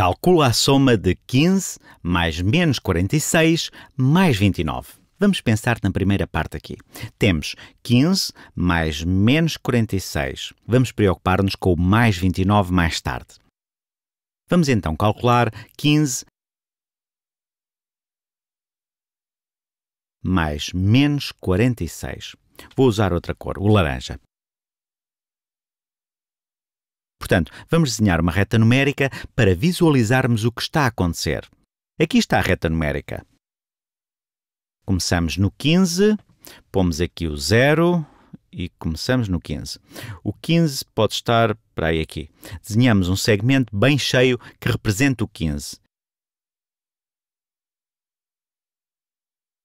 Calcula a soma de 15 mais menos 46 mais 29. Vamos pensar na primeira parte aqui. Temos 15 mais menos 46. Vamos preocupar-nos com o mais 29 mais tarde. Vamos então calcular 15 mais menos 46. Vou usar outra cor, o laranja. Portanto, vamos desenhar uma reta numérica para visualizarmos o que está a acontecer. Aqui está a reta numérica. Começamos no 15, pomos aqui o 0 e começamos no 15. O 15 pode estar para aí aqui. Desenhamos um segmento bem cheio que representa o 15.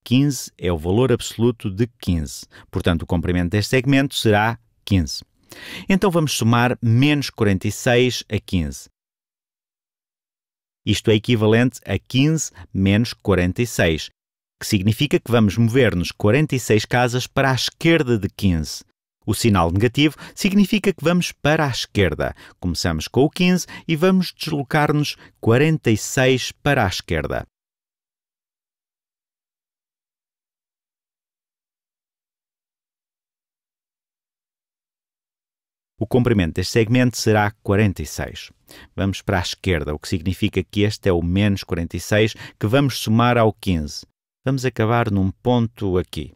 15 é o valor absoluto de 15. Portanto, o comprimento deste segmento será 15. Então vamos somar menos 46 a 15. Isto é equivalente a 15 menos 46, que significa que vamos mover-nos 46 casas para a esquerda de 15. O sinal negativo significa que vamos para a esquerda. Começamos com o 15 e vamos deslocar-nos 46 para a esquerda. O comprimento deste segmento será 46. Vamos para a esquerda, o que significa que este é o menos 46, que vamos somar ao 15. Vamos acabar num ponto aqui.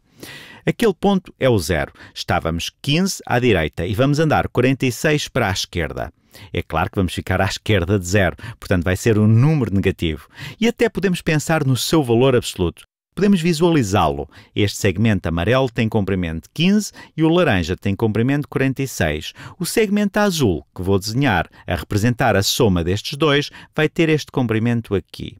Aquele ponto é o zero. Estávamos 15 à direita e vamos andar 46 para a esquerda. É claro que vamos ficar à esquerda de zero, portanto vai ser um número negativo. E até podemos pensar no seu valor absoluto podemos visualizá-lo. Este segmento amarelo tem comprimento 15 e o laranja tem comprimento 46. O segmento azul, que vou desenhar a representar a soma destes dois, vai ter este comprimento aqui.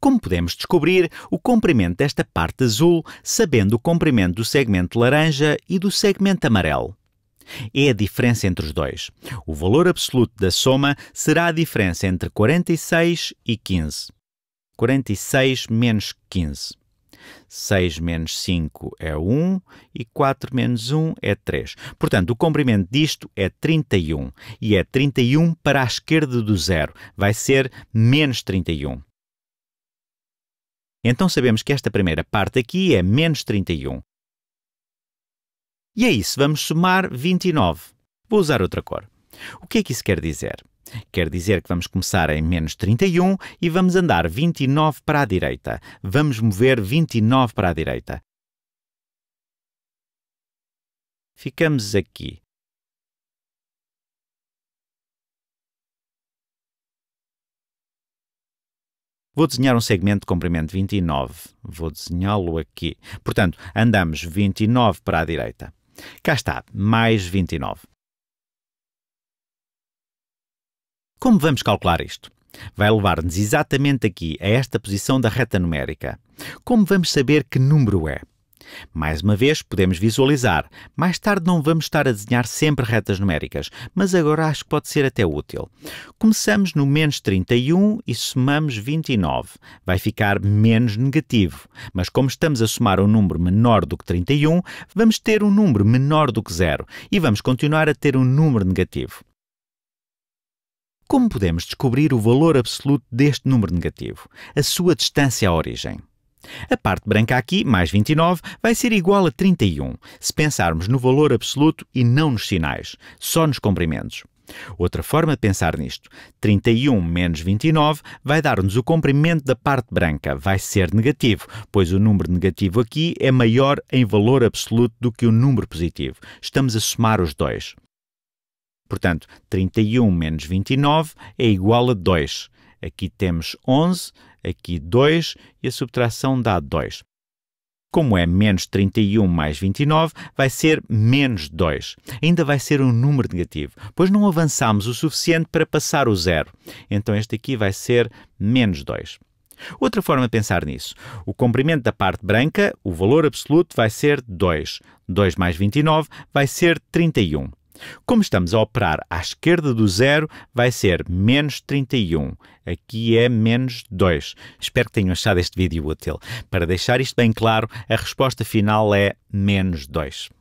Como podemos descobrir o comprimento desta parte azul, sabendo o comprimento do segmento laranja e do segmento amarelo? É a diferença entre os dois. O valor absoluto da soma será a diferença entre 46 e 15. 46 menos 15. 6 menos 5 é 1 e 4 menos 1 é 3. Portanto, o comprimento disto é 31 e é 31 para a esquerda do zero. Vai ser menos 31. Então sabemos que esta primeira parte aqui é menos 31. E é isso, vamos somar 29. Vou usar outra cor. O que é que isso quer dizer? Quer dizer que vamos começar em menos 31 e vamos andar 29 para a direita. Vamos mover 29 para a direita. Ficamos aqui. Vou desenhar um segmento de comprimento 29. Vou desenhá-lo aqui. Portanto, andamos 29 para a direita. Cá está, mais 29. Como vamos calcular isto? Vai levar-nos exatamente aqui, a esta posição da reta numérica. Como vamos saber que número é? Mais uma vez, podemos visualizar. Mais tarde não vamos estar a desenhar sempre retas numéricas, mas agora acho que pode ser até útil. Começamos no menos 31 e somamos 29. Vai ficar menos negativo, mas como estamos a somar um número menor do que 31, vamos ter um número menor do que zero e vamos continuar a ter um número negativo. Como podemos descobrir o valor absoluto deste número negativo? A sua distância à origem. A parte branca aqui, mais 29, vai ser igual a 31, se pensarmos no valor absoluto e não nos sinais, só nos comprimentos. Outra forma de pensar nisto: 31 menos 29 vai dar-nos o comprimento da parte branca, vai ser negativo, pois o número negativo aqui é maior em valor absoluto do que o número positivo. Estamos a somar os dois. Portanto, 31 menos 29 é igual a 2. Aqui temos 11, aqui 2 e a subtração dá 2. Como é menos 31 mais 29, vai ser menos 2. Ainda vai ser um número negativo, pois não avançamos o suficiente para passar o zero. Então este aqui vai ser menos 2. Outra forma de pensar nisso. O comprimento da parte branca, o valor absoluto, vai ser 2. 2 mais 29 vai ser 31. Como estamos a operar à esquerda do zero, vai ser menos 31. Aqui é menos 2. Espero que tenham achado este vídeo útil. Para deixar isto bem claro, a resposta final é menos 2.